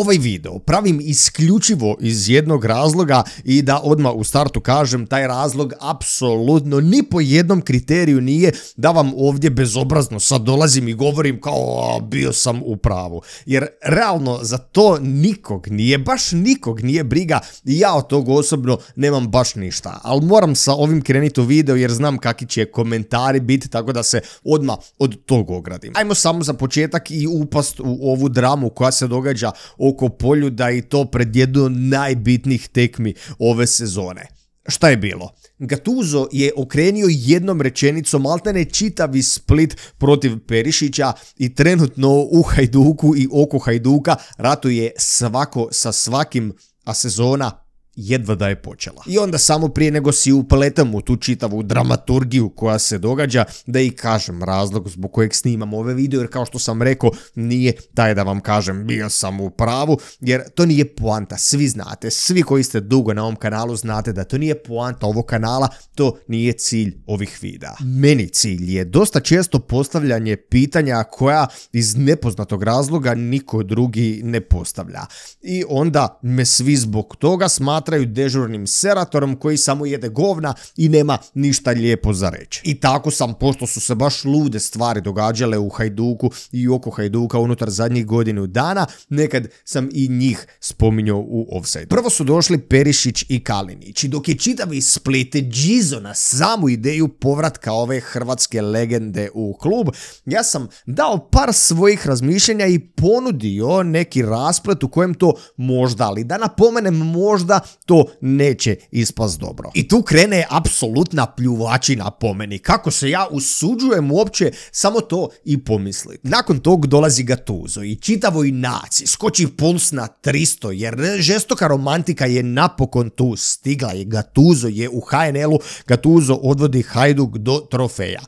Ovaj video pravim isključivo iz jednog razloga i da odmah u startu kažem taj razlog apsolutno ni po jednom kriteriju nije da vam ovdje bezobrazno sad dolazim i govorim kao bio sam u pravu. Jer realno za to nikog nije, baš nikog nije briga i ja od tog osobno nemam baš ništa. Ali moram sa ovim krenuti u video jer znam kakvi će komentari biti tako da se odmah od tog ogradim. Ajmo samo za početak i upast u ovu dramu koja se događa oko da i to pred jednu najbitnijih tekmi ove sezone. Šta je bilo? Gatuzo je okrenio jednom rečenicom maltene čitavi split protiv Perišića i trenutno u Hajduku i oko Hajduka ratuje svako sa svakim, a sezona jedva da je počela. I onda samo prije nego si upletam u tu čitavu dramaturgiju koja se događa, da i kažem razlog zbog kojeg snimam ove video, jer kao što sam rekao, nije taj da vam kažem bio sam u pravu, jer to nije poanta, svi znate, svi koji ste dugo na ovom kanalu znate da to nije poanta ovog kanala, to nije cilj ovih videa. Meni cilj je dosta često postavljanje pitanja koja iz nepoznatog razloga niko drugi ne postavlja. I onda me svi zbog toga smatra smatraju dežurnim seratorom koji samo jede govna i nema ništa lijepo za reći. I tako sam, pošto su se baš lude stvari događale u Hajduku i oko Hajduka unutar zadnjih godinu dana, nekad sam i njih spominjao u offside. Prvo su došli Perišić i Kalinić i dok je čitavi Split džizo na samu ideju povratka ove hrvatske legende u klub, ja sam dao par svojih razmišljenja i ponudio neki rasplet u kojem to možda, ali da napomenem možda to neće ispast dobro. I tu krene apsolutna pljuvačina po meni. Kako se ja usuđujem uopće samo to i pomisli. Nakon tog dolazi Gatuzo i čitavoj naci skoči puls na 300 jer žestoka romantika je napokon tu stigla i Gatuzo je u HNL-u. Gatuzo odvodi Hajduk do trofeja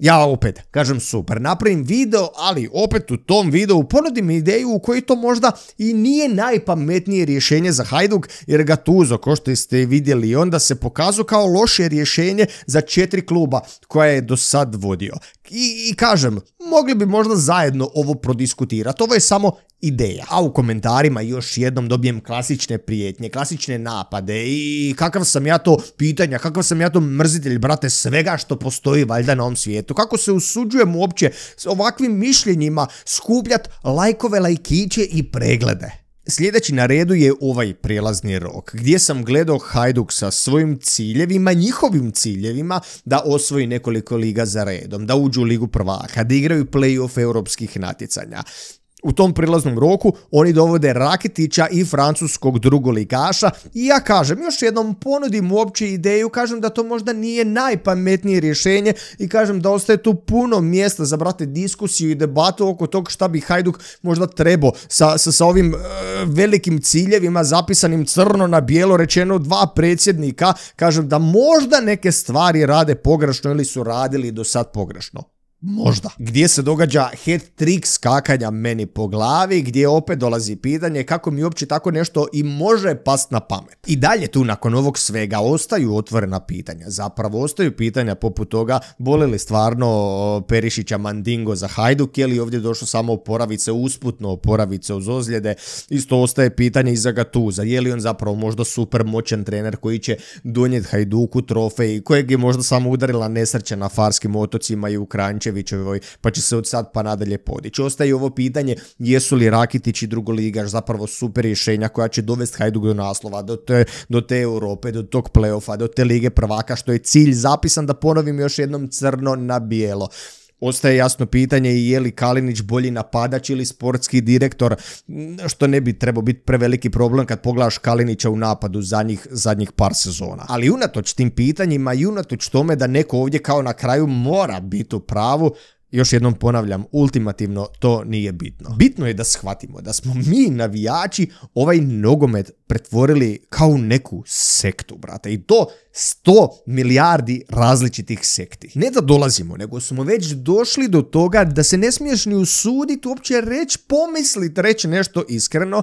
ja opet kažem super, napravim video, ali opet u tom videu ponudim ideju u kojoj to možda i nije najpametnije rješenje za Hajduk, jer ga Tuzo, ko što ste vidjeli, onda se pokazu kao loše rješenje za četiri kluba koja je do sad vodio. i kažem, mogli bi možda zajedno ovo prodiskutirati. Ovo je samo ideja. A u komentarima još jednom dobijem klasične prijetnje, klasične napade i kakav sam ja to pitanja, kakav sam ja to mrzitelj, brate, svega što postoji valjda na ovom svijetu. Kako se usuđujem uopće s ovakvim mišljenjima skupljat lajkove, lajkiće i preglede. Sljedeći na redu je ovaj prijelazni rok gdje sam gledao Hajduk sa svojim ciljevima, njihovim ciljevima da osvoji nekoliko liga za redom, da uđu u ligu prvaka, da igraju play-off europskih natjecanja u tom prilaznom roku oni dovode Rakitića i francuskog drugolikaša i ja kažem, još jednom ponudim uopće ideju, kažem da to možda nije najpametnije rješenje i kažem da ostaje tu puno mjesta za brate diskusiju i debatu oko tog šta bi Hajduk možda trebao sa, sa, ovim e, velikim ciljevima zapisanim crno na bijelo rečeno dva predsjednika, kažem da možda neke stvari rade pogrešno ili su radili do sad pogrešno. Možda. Gdje se događa head trick skakanja meni po glavi, gdje opet dolazi pitanje kako mi uopće tako nešto i može past na pamet. I dalje tu nakon ovog svega ostaju otvorena pitanja. Zapravo ostaju pitanja poput toga boli li stvarno Perišića Mandingo za Hajduk Je li ovdje došlo samo poravice, usputno, poravice uz ozljede. Isto ostaje pitanje i za Gatuza. Je li on zapravo možda super moćan trener koji će donijeti Hajduku trofej kojeg je možda samo udarila nesreća na Farskim otocima i u Miloševićevoj, pa će se od sad pa nadalje podići. Ostaje ovo pitanje jesu li Rakitić i drugoligaš zapravo super rješenja koja će dovesti Hajduk do naslova, do te, do te Europe, do tog playoffa, do te Lige prvaka, što je cilj zapisan da ponovim još jednom crno na bijelo. Ostaje jasno pitanje je li Kalinić bolji napadač ili sportski direktor, što ne bi trebao biti preveliki problem kad pogledaš Kalinića u napadu zadnjih, zadnjih par sezona. Ali unatoč tim pitanjima i unatoč tome da neko ovdje kao na kraju mora biti u pravu, još jednom ponavljam, ultimativno to nije bitno. Bitno je da shvatimo da smo mi navijači ovaj nogomet pretvorili kao neku sektu, brate. I to 100 milijardi različitih sekti. Ne da dolazimo, nego smo već došli do toga da se ne smiješ ni usuditi uopće reći, pomisliti, reći nešto iskreno,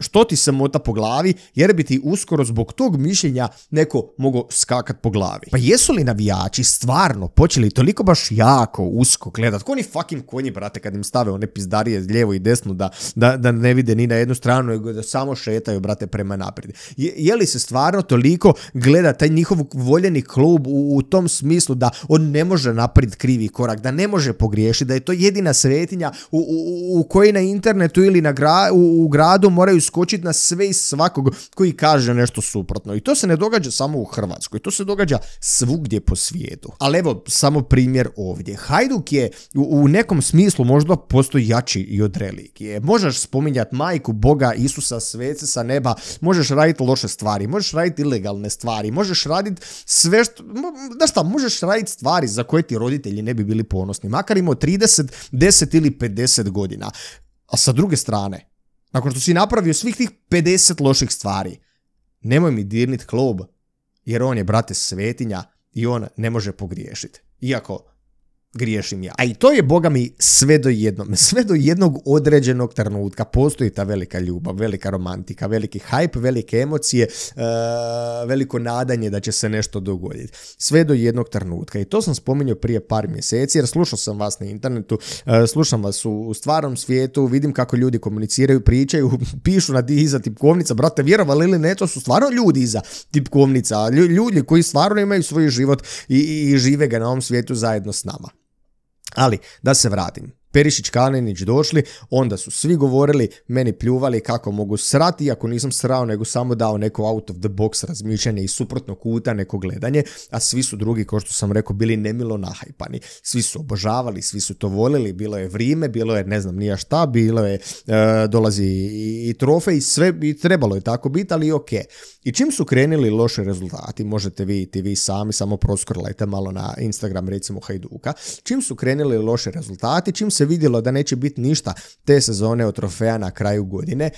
što ti se mota po glavi jer bi ti uskoro zbog tog mišljenja neko mogao skakat po glavi. Pa jesu li navijači stvarno počeli toliko baš jako usko gledat? Ko oni fucking konji, brate, kad im stave one pizdarije lijevo i desno da, da, ne vide ni na jednu stranu, nego da samo šetaju, brate, prema naprijed. Je, li se stvarno toliko gleda taj njihov voljeni klub u, tom smislu da on ne može naprijed krivi korak, da ne može pogriješiti, da je to jedina svetinja u, koji na internetu ili na u, u gradu moraju skočiti na sve i svakog koji kaže nešto suprotno. I to se ne događa samo u Hrvatskoj, to se događa svugdje po svijetu. Ali evo, samo primjer ovdje. Hajduk je u, nekom smislu možda postoji jači i od religije. Možeš spominjati majku, Boga, Isusa, svece sa neba, možeš raditi loše stvari, možeš raditi ilegalne stvari, možeš raditi sve što... Da šta, možeš raditi stvari za koje ti roditelji ne bi bili ponosni, makar imao 30, 10 ili 50 godina. A sa druge strane, nakon što si napravio svih tih 50 loših stvari. Nemoj mi dirnit klub, jer on je, brate, svetinja i on ne može pogriješiti. Iako griješim ja. A i to je, boga mi, sve do jednog, sve do jednog određenog trenutka. Postoji ta velika ljubav, velika romantika, veliki hype, velike emocije, e, veliko nadanje da će se nešto dogoditi. Sve do jednog trenutka. I to sam spominjao prije par mjeseci, jer slušao sam vas na internetu, e, slušam vas u, u, stvarnom svijetu, vidim kako ljudi komuniciraju, pričaju, pišu na iza tipkovnica. Brate, vjerovali ili ne, to su stvarno ljudi iza tipkovnica. Ljudi koji stvarno imaju svoj život i, i, i žive ga na ovom svijetu zajedno s nama. Ali, da se vratim. Perišić Kanenić došli, onda su svi govorili, meni pljuvali kako mogu srati, ako nisam srao nego samo dao neko out of the box razmišljanje i suprotno kuta neko gledanje, a svi su drugi, kao što sam rekao, bili nemilo nahajpani. Svi su obožavali, svi su to volili, bilo je vrijeme, bilo je ne znam nija šta, bilo je e, dolazi i, i trofe i sve i trebalo je tako biti, ali ok. I čim su krenili loše rezultati, možete vidjeti vi sami, samo proskrlajte malo na Instagram recimo Hajduka, čim su krenili loše rezultati, čim se vidjelo da neće biti ništa te sezone od trofeja na kraju godine,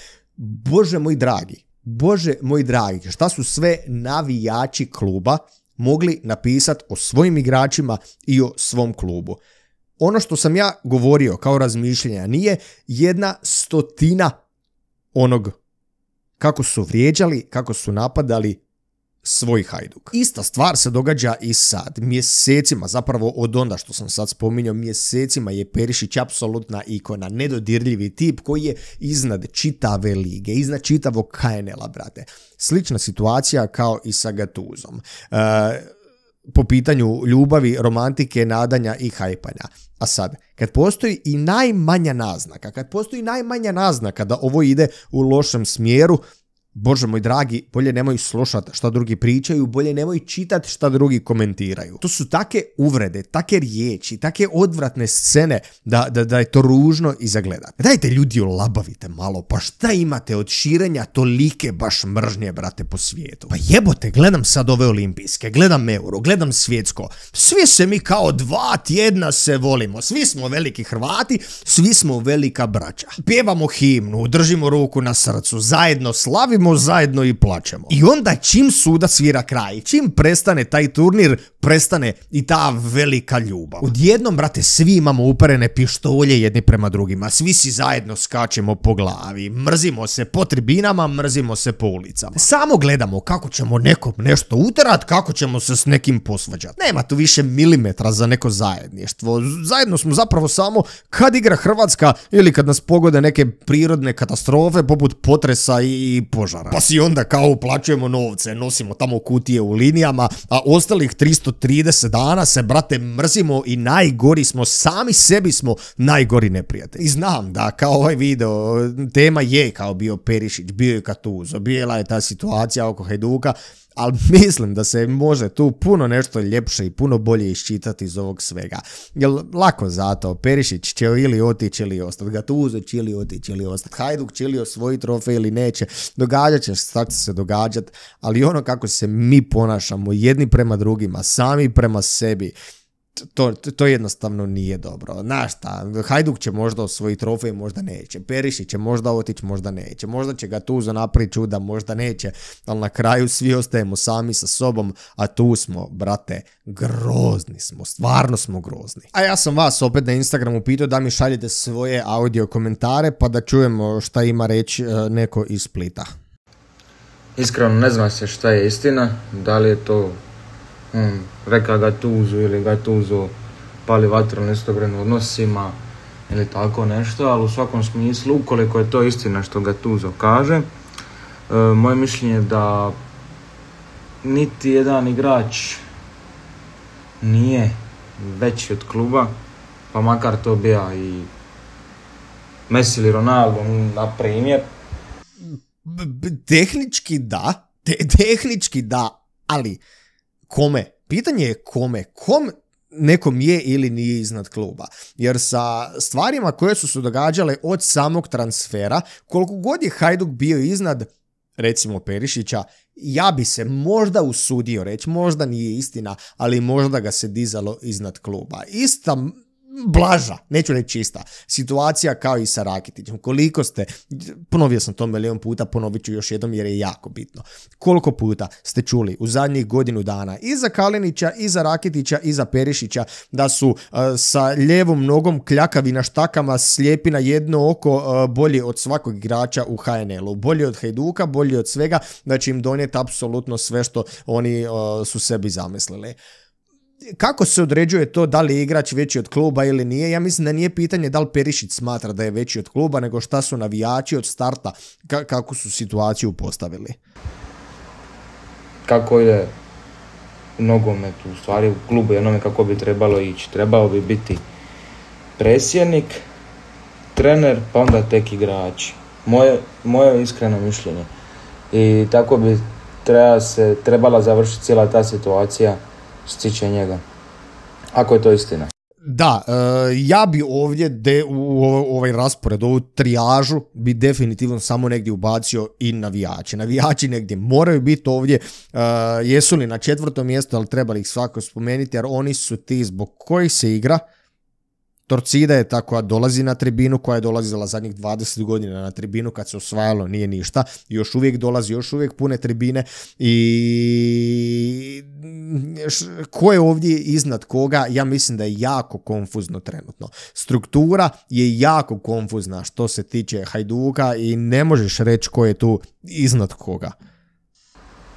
bože moj dragi, bože moj dragi, šta su sve navijači kluba mogli napisati o svojim igračima i o svom klubu. Ono što sam ja govorio kao razmišljenja nije jedna stotina onog kako su vrijeđali, kako su napadali svoj Hajduk. Ista stvar se događa i sad. Mjesecima, zapravo od onda što sam sad spominjao, mjesecima je Perišić apsolutna ikona, nedodirljivi tip koji je iznad čitave lige, iznad čitavog knl brate. Slična situacija kao i sa Gatuzom. E, po pitanju ljubavi, romantike, nadanja i hajpanja. A sad, kad postoji i najmanja naznaka, kad postoji najmanja naznaka da ovo ide u lošem smjeru, Bože moj dragi, bolje nemoj slušat šta drugi pričaju, bolje nemoj čitat šta drugi komentiraju. To su take uvrede, take riječi, take odvratne scene da, da, da je to ružno i zagledat. Dajte ljudi olabavite malo, pa šta imate od širenja tolike baš mržnje, brate, po svijetu? Pa jebote, gledam sad ove olimpijske, gledam euro, gledam svjetsko. Svi se mi kao dva tjedna se volimo, svi smo veliki Hrvati, svi smo velika braća. Pjevamo himnu, držimo ruku na srcu, zajedno slavimo volimo zajedno i plaćemo. I onda čim suda svira kraj, čim prestane taj turnir, prestane i ta velika ljubav. Odjednom, brate, svi imamo uperene pištolje jedni prema drugima, svi si zajedno skačemo po glavi, mrzimo se po tribinama, mrzimo se po ulicama. Samo gledamo kako ćemo nekom nešto uterat, kako ćemo se s nekim posvađat. Nema tu više milimetra za neko zajedništvo. Zajedno smo zapravo samo kad igra Hrvatska ili kad nas pogode neke prirodne katastrofe poput potresa i požara požara. Pa si onda kao uplaćujemo novce, nosimo tamo kutije u linijama, a ostalih 330 dana se, brate, mrzimo i najgori smo, sami sebi smo najgori neprijatelji. I znam da kao ovaj video, tema je kao bio Perišić, bio je Katuzo, bila je ta situacija oko Hajduka, ali mislim da se može tu puno nešto ljepše i puno bolje iščitati iz ovog svega. Jel lako zato, Perišić će ili otići ili ostati, Gatuzo će ili otići ili ostati, Hajduk će ili osvojiti trofej ili neće, događat će, šta će se događat, ali ono kako se mi ponašamo jedni prema drugima, sami prema sebi, to, to jednostavno nije dobro. Znaš Hajduk će možda osvojiti trofej, možda neće. Perišić će možda otići, možda neće. Možda će ga Tuzo napraviti čuda, možda neće. Ali na kraju svi ostajemo sami sa sobom, a tu smo, brate, grozni smo. Stvarno smo grozni. A ja sam vas opet na Instagramu pitao da mi šaljete svoje audio komentare pa da čujemo šta ima reći e, neko iz Splita. Iskreno ne zna se šta je istina, da li je to on mm. reka tuzu ili Gatuzu pali vatru na odnosima ili tako nešto, ali u svakom smislu, ukoliko je to istina što Gatuzo kaže, e, moje mišljenje je da niti jedan igrač nije veći od kluba, pa makar to bija i Messi ili Ronaldo, na primjer. tehnički da, tehnički da, ali kome? Pitanje je kome? Kom nekom je ili nije iznad kluba. Jer sa stvarima koje su se događale od samog transfera, koliko god je Hajduk bio iznad recimo Perišića, ja bi se možda usudio reći, možda nije istina, ali možda ga se dizalo iznad kluba. Ista blaža, neću reći čista, situacija kao i sa Rakitićem. Koliko ste, ponovio sam to milion puta, ponovit ću još jednom jer je jako bitno. Koliko puta ste čuli u zadnjih godinu dana i za Kalinića, i za Rakitića, i za Perišića da su e, sa ljevom nogom kljakavi na štakama slijepi na jedno oko e, bolji od svakog igrača u HNL-u. Bolji od Hajduka, bolji od svega, da će im donijeti apsolutno sve što oni e, su sebi zamislili kako se određuje to da li je igrač veći od kluba ili nije? Ja mislim da nije pitanje da li Perišić smatra da je veći od kluba, nego šta su navijači od starta, kako su situaciju postavili. Kako je nogomet u stvari u klubu i onome kako bi trebalo ići. Trebao bi biti presjednik, trener, pa onda tek igrači. Moje, moje iskreno mišljenje. I tako bi treba se, trebala završiti cijela ta situacija što njega. Ako je to istina. Da, e, ja bi ovdje de, u ovaj raspored, ovu trijažu bi definitivno samo negdje ubacio i navijači. Navijači negdje moraju biti ovdje, e, jesu li na četvrtom mjestu, ali trebali ih svako spomenuti jer oni su ti zbog kojih se igra, Torcida je ta koja dolazi na tribinu, koja je dolazila zadnjih 20 godina na tribinu kad se osvajalo, nije ništa. Još uvijek dolazi, još uvijek pune tribine i ko je ovdje iznad koga, ja mislim da je jako konfuzno trenutno. Struktura je jako konfuzna što se tiče Hajduka i ne možeš reći ko je tu iznad koga.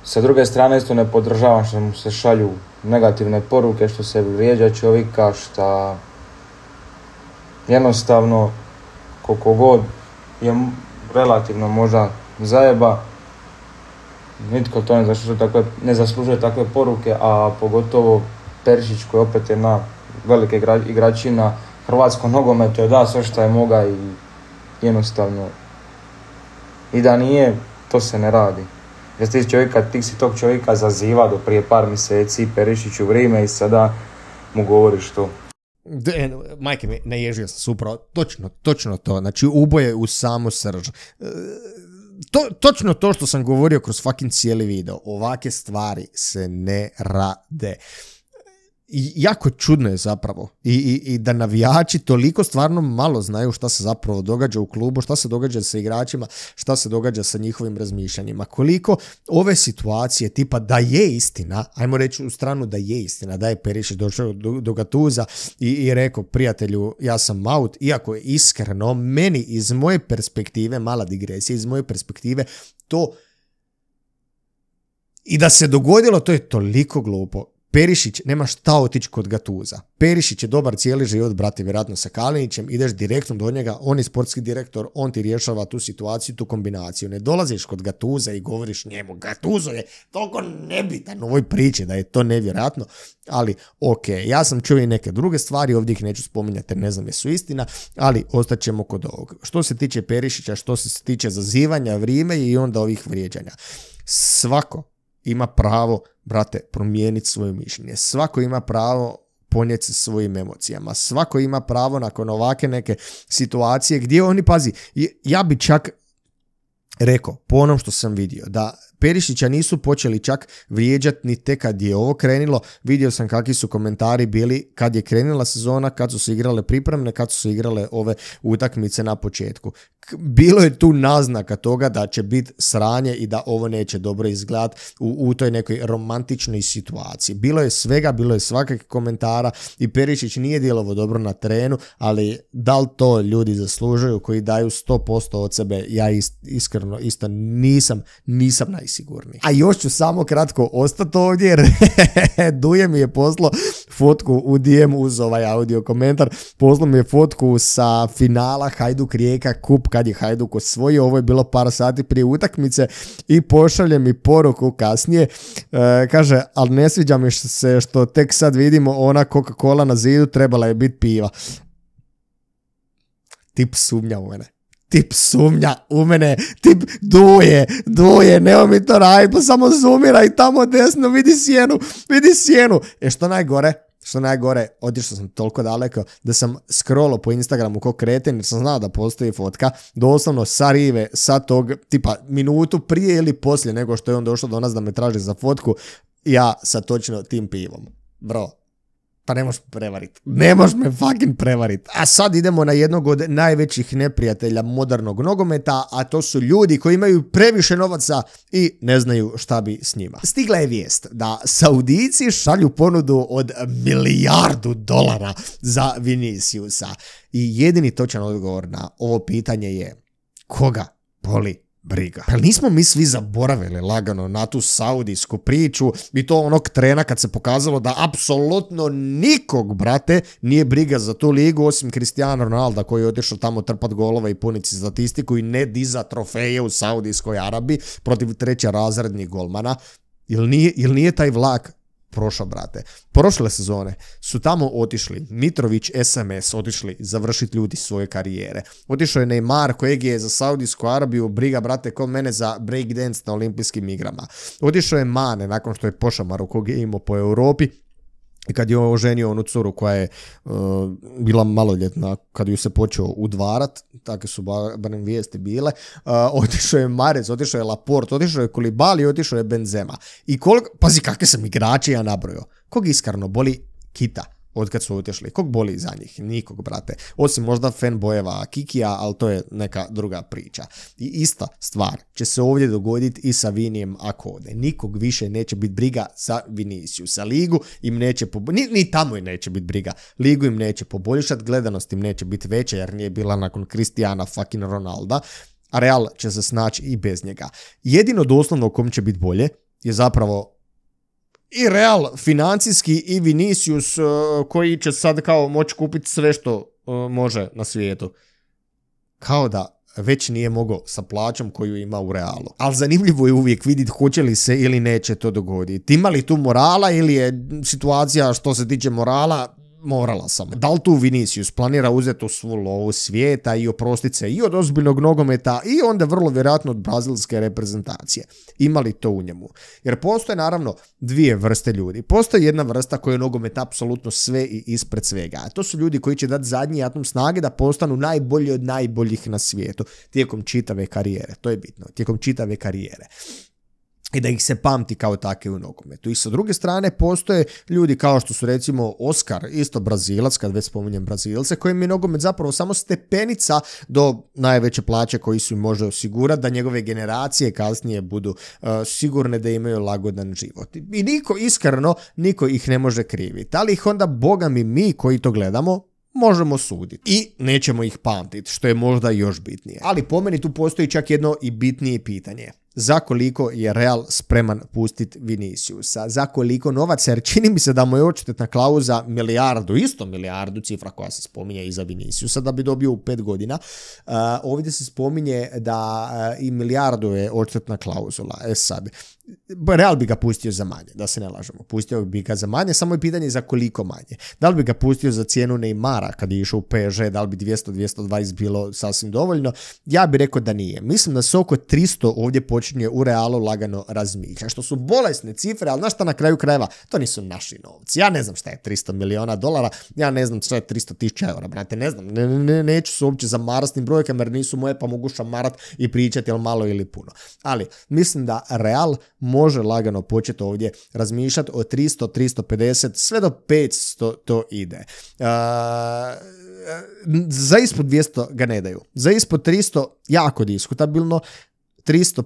Sa druge strane isto ne podržavam što mu se šalju negativne poruke, što se vrijeđa čovjeka, što jednostavno koliko god je relativno možda zajeba, nitko to ne zaslužuje takve, ne zaslužuje takve poruke, a pogotovo peršić koji opet je na velike na hrvatskom nogometu je da sve što je moga i jednostavno i da nije, to se ne radi. Jer ti čovjeka, ti si tog čovjeka zaziva do prije par mjeseci Perišiću vrijeme i sada mu govoriš to. E, majke mi, naježio sam se upravo, točno, točno to, znači uboje u samu srž. E, to, točno to što sam govorio kroz fucking cijeli video, ovake stvari se ne rade jako čudno je zapravo I, i, i da navijači toliko stvarno malo znaju šta se zapravo događa u klubu, šta se događa sa igračima, šta se događa sa njihovim razmišljanjima. Koliko ove situacije tipa da je istina, ajmo reći u stranu da je istina, da je Perišić došao do, do Gatuza i, i rekao prijatelju ja sam out, iako je iskreno meni iz moje perspektive, mala digresija, iz moje perspektive to i da se dogodilo, to je toliko glupo Perišić, nema šta otići kod Gatuza. Perišić je dobar cijeli život, brate, vjerojatno sa Kalinićem, ideš direktno do njega, on je sportski direktor, on ti rješava tu situaciju, tu kombinaciju. Ne dolaziš kod Gatuza i govoriš njemu, Gatuzo je toliko nebitan u ovoj priči da je to nevjerojatno, ali ok, ja sam čuo i neke druge stvari, ovdje ih neću spominjati ne znam jesu istina, ali ostaćemo kod ovog. Što se tiče Perišića, što se tiče zazivanja, vrijeme i onda ovih vrijeđanja. Svako ima pravo, brate, promijeniti svoje mišljenje. Svako ima pravo ponijeti svojim emocijama. Svako ima pravo nakon ovake neke situacije gdje oni, pazi, ja bi čak rekao, po onom što sam vidio, da Perišića nisu počeli čak vrijeđati ni te kad je ovo krenilo. Vidio sam kakvi su komentari bili kad je krenila sezona, kad su se igrale pripremne, kad su se igrale ove utakmice na početku. Bilo je tu naznaka toga da će biti sranje i da ovo neće dobro izgledat u, toj nekoj romantičnoj situaciji. Bilo je svega, bilo je svakakvih komentara i Perišić nije djelovo dobro na trenu, ali da li to ljudi zaslužuju koji daju 100% od sebe, ja iskreno isto nisam, nisam na najsigurniji. A još ću samo kratko ostati ovdje jer Duje mi je poslo fotku u DM uz ovaj audio komentar. Poslo mi je fotku sa finala Hajduk Rijeka Kup kad je Hajduk osvojio. Ovo je bilo par sati prije utakmice i pošalje mi poruku kasnije. E, kaže, ali ne sviđa mi se što tek sad vidimo ona Coca-Cola na zidu trebala je biti piva. Tip sumnja u mene tip sumnja u mene, tip duje, duje, nema mi to pa samo zoomira i tamo desno vidi sjenu, vidi sjenu. E što najgore, što najgore, otišao sam toliko daleko da sam scrollo po Instagramu ko kreten jer sam znao da postoji fotka, doslovno sa rive, sa tog tipa minutu prije ili poslije nego što je on došao do nas da me traži za fotku, ja sa točno tim pivom. Bro, pa ne možeš prevarit. Ne možeš me fucking prevarit. A sad idemo na jednog od najvećih neprijatelja modernog nogometa, a to su ljudi koji imaju previše novaca i ne znaju šta bi s njima. Stigla je vijest da Saudijici šalju ponudu od milijardu dolara za Viniciusa. I jedini točan odgovor na ovo pitanje je koga boli briga. Pa nismo mi svi zaboravili lagano na tu saudijsku priču i to onog trena kad se pokazalo da apsolutno nikog, brate, nije briga za tu ligu osim Cristiano Ronaldo koji je otišao tamo trpat golova i puniti statistiku i ne diza trofeje u Saudijskoj Arabi protiv treća razrednih golmana. Ili nije, nije taj vlak prošla, brate. Prošle sezone su tamo otišli Mitrović, SMS, otišli završiti ljudi svoje karijere. Otišao je Neymar kojeg je za Saudijsku Arabiju briga, brate, kao mene za breakdance na olimpijskim igrama. Otišao je Mane nakon što je pošao kog imo po Europi i kad je oženio onu curu koja je uh, bila maloljetna, kad ju se počeo udvarat, takve su barem vijesti bile, uh, otišao je Marez, otišao je Laport, otišao je Kulibali, otišao je Benzema. I koliko, pazi kakve sam igrače ja nabrojao. Kog iskarno boli Kita od kad su otišli. Kog boli za njih? Nikog, brate. Osim možda fanbojeva Kikija, ali to je neka druga priča. I ista stvar će se ovdje dogoditi i sa Vinijem ako ode. Nikog više neće biti briga sa Viniciju. Sa ligu im neće poboljšati. Ni, tamo im neće biti briga. Ligu im neće poboljšati, gledanost im neće biti veća jer nije bila nakon Cristiana fucking Ronalda. A Real će se snaći i bez njega. Jedino doslovno u kom će biti bolje je zapravo i Real financijski i Vinicius e, koji će sad kao moći kupiti sve što e, može na svijetu. Kao da već nije mogao sa plaćom koju ima u Realu. Ali zanimljivo je uvijek vidjeti hoće li se ili neće to dogoditi. Ima li tu morala ili je situacija što se tiče morala morala sam. Da li tu Vinicius planira uzeti u svu lovu svijeta i oprostit se i od ozbiljnog nogometa i onda vrlo vjerojatno od brazilske reprezentacije? Ima li to u njemu? Jer postoje naravno dvije vrste ljudi. Postoji jedna vrsta koja je nogomet apsolutno sve i ispred svega. A to su ljudi koji će dati zadnji atom snage da postanu najbolji od najboljih na svijetu tijekom čitave karijere. To je bitno. Tijekom čitave karijere i da ih se pamti kao takve u nogometu. I sa druge strane postoje ljudi kao što su recimo Oskar, isto Brazilac, kad već spominjem Brazilce, kojim je nogomet zapravo samo stepenica do najveće plaće koji su im može osigurati da njegove generacije kasnije budu uh, sigurne da imaju lagodan život. I niko iskreno, niko ih ne može kriviti. Ali ih onda, boga mi, mi koji to gledamo, možemo suditi i nećemo ih pamtiti, što je možda još bitnije. Ali po meni tu postoji čak jedno i bitnije pitanje za koliko je Real spreman pustiti Viniciusa, za koliko novaca, jer čini mi se da mu je očetetna klauza milijardu, isto milijardu, cifra koja se spominje i za Viniciusa, da bi dobio u pet godina. Eh, ovdje se spominje da eh, i milijardu je očetetna klauzula. E sad, Real bi ga pustio za manje, da se ne lažemo. Pustio bi ga za manje, samo je pitanje za koliko manje. Da li bi ga pustio za cijenu Neymara kad je išao u PSG, da li bi 200-220 bilo sasvim dovoljno? Ja bih rekao da nije. Mislim da se oko 300 ovdje počinje u Realu lagano razmišljati Što su bolesne cifre, ali znaš šta na kraju krajeva? To nisu naši novci. Ja ne znam šta je 300 miliona dolara, ja ne znam šta je 300 tisuća eura, brate, ne znam. neću se uopće za s brojkama jer nisu moje pa mogu šamarat i pričati jel malo ili puno. Ali mislim da Real može lagano početi ovdje razmišljati o 300, 350, sve do 500 to ide. Uh, za ispod 200 ga ne daju. Za ispod 300 jako diskutabilno, 350,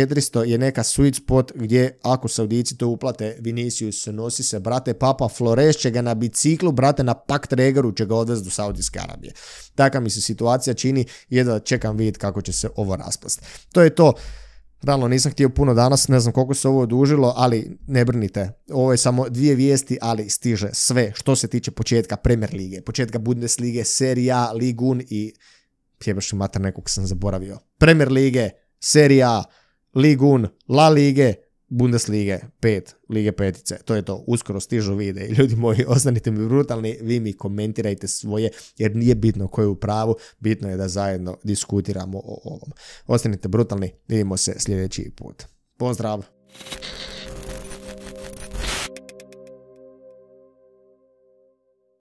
400 je neka sweet spot gdje ako Saudici to uplate, Vinicius nosi se, brate, Papa Flores će ga na biciklu, brate, na pak tregeru će ga odvesti do Saudijske Arabije. Taka mi se situacija čini, jedva čekam vidjeti kako će se ovo raspast. To je to. Realno nisam htio puno danas, ne znam koliko se ovo odužilo, ali ne brnite, Ovo je samo dvije vijesti, ali stiže sve što se tiče početka Premier lige, početka Bundeslige, Serija, Ligun i pjebaš i mater nekog sam zaboravio. Premier lige, Serija, Ligun, La lige, Bundeslige 5, Lige petice, to je to, uskoro stižu vide. Ljudi moji, ostanite mi brutalni, vi mi komentirajte svoje, jer nije bitno ko je u pravu, bitno je da zajedno diskutiramo o ovom. Ostanite brutalni, vidimo se sljedeći put. Pozdrav!